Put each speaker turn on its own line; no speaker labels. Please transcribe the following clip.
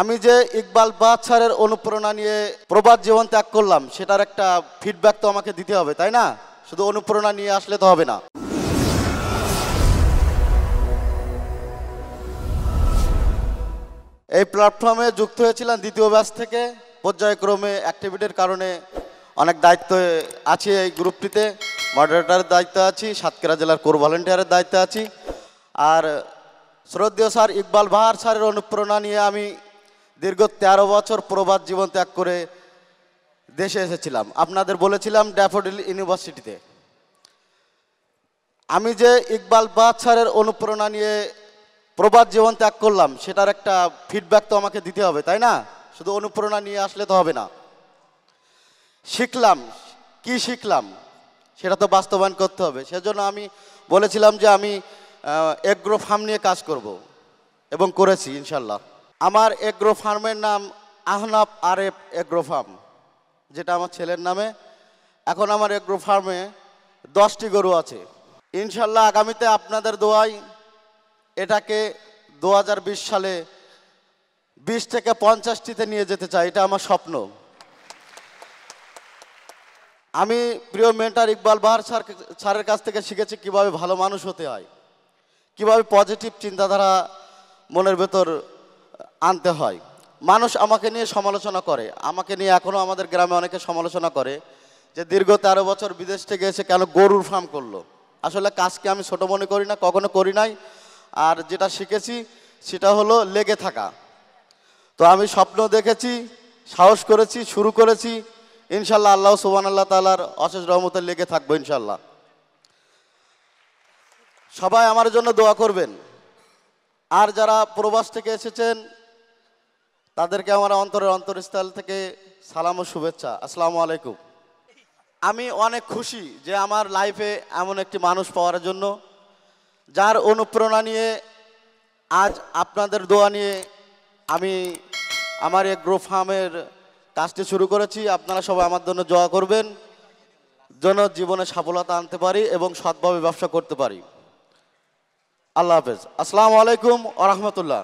আমি যে ইকবাল বাদশারের অনুপ্রেরণা নিয়ে প্রবাদ জীবন ত্যাগ করলাম সেটার একটা ফিডব্যাক তো আমাকে দিতে হবে তাই না শুধু অনুপ্রেরণা নিয়ে আসলে তো হবে না এই প্ল্যাটফর্মে যুক্ত হয়েছিলাম দ্বিতীয় ব্যাচ থেকে পর্যায়ক্রমে অ্যাক্টিভিটির কারণে অনেক দায়িত্ব আছে এই গ্রুপটিতে মডারেটারের দায়িত্ব আছি সাতক্ষীরা জেলার কোর ভলেন্টিয়ারের দায়িত্ব আছি আর শ্রদ্ধেয় স্যার ইকবাল বাহার স্যারের অনুপ্রেরণা নিয়ে আমি দীর্ঘ ১৩ বছর প্রবাদ জীবন ত্যাগ করে দেশে এসেছিলাম আপনাদের বলেছিলাম ড্যাফোডিল ইউনিভার্সিটিতে আমি যে ইকবাল বাদশারের অনুপ্রেরণা নিয়ে প্রবাদ জীবন ত্যাগ করলাম সেটার একটা ফিডব্যাক তো আমাকে দিতে হবে তাই না শুধু অনুপ্রেরণা নিয়ে আসলে তো হবে না শিখলাম কি শিখলাম সেটা তো বাস্তবায়ন করতে হবে সেজন্য আমি বলেছিলাম যে আমি এগ্রো ফার্ম নিয়ে কাজ করব এবং করেছি ইনশাল্লাহ আমার এগ্রো ফার্মের নাম আহনাব আরেফ এগ্রো ফার্ম যেটা আমার ছেলের নামে এখন আমার এগ্রো ফার্মে দশটি গরু আছে ইনশাল্লাহ আগামীতে আপনাদের দোয়াই এটাকে দু সালে বিশ থেকে পঞ্চাশটিতে নিয়ে যেতে চাই এটা আমার স্বপ্ন আমি প্রিয় মেন্টার ইকবাল বাহার স্যার স্যারের কাছ থেকে শিখেছি কিভাবে ভালো মানুষ হতে হয় কিভাবে পজিটিভ চিন্তাধারা মনের ভেতর আনতে হয় মানুষ আমাকে নিয়ে সমালোচনা করে আমাকে নিয়ে এখনও আমাদের গ্রামে অনেকে সমালোচনা করে যে দীর্ঘ তেরো বছর বিদেশ থেকে এসে কেন গরুর ফার্ম করলো আসলে কাজকে আমি ছোটো মনে করি না কখনো করি নাই আর যেটা শিখেছি সেটা হলো লেগে থাকা তো আমি স্বপ্ন দেখেছি সাহস করেছি শুরু করেছি ইনশাল্লাহ আল্লাহ সুবান আল্লাহ তালার অশেষ রহমতে লেগে থাকবো ইনশাল্লাহ সবাই আমার জন্য দোয়া করবেন আর যারা প্রবাস থেকে এসেছেন তাদেরকে আমার অন্তরের অন্তরস্থল থেকে সালাম ও শুভেচ্ছা আসসালামু আলাইকুম আমি অনেক খুশি যে আমার লাইফে এমন একটি মানুষ পাওয়ার জন্য যার অনুপ্রেরণা নিয়ে আজ আপনাদের দোয়া নিয়ে আমি আমার এই গ্রো ফার্মের কাজটি শুরু করেছি আপনারা সবাই আমার জন্য জয়া করবেন যেন জীবনে সফলতা আনতে পারি এবং সৎভাবে ব্যবসা করতে পারি আল্লাহ হাফেজ আসসালামু আলাইকুম আ রহমতুল্লাহ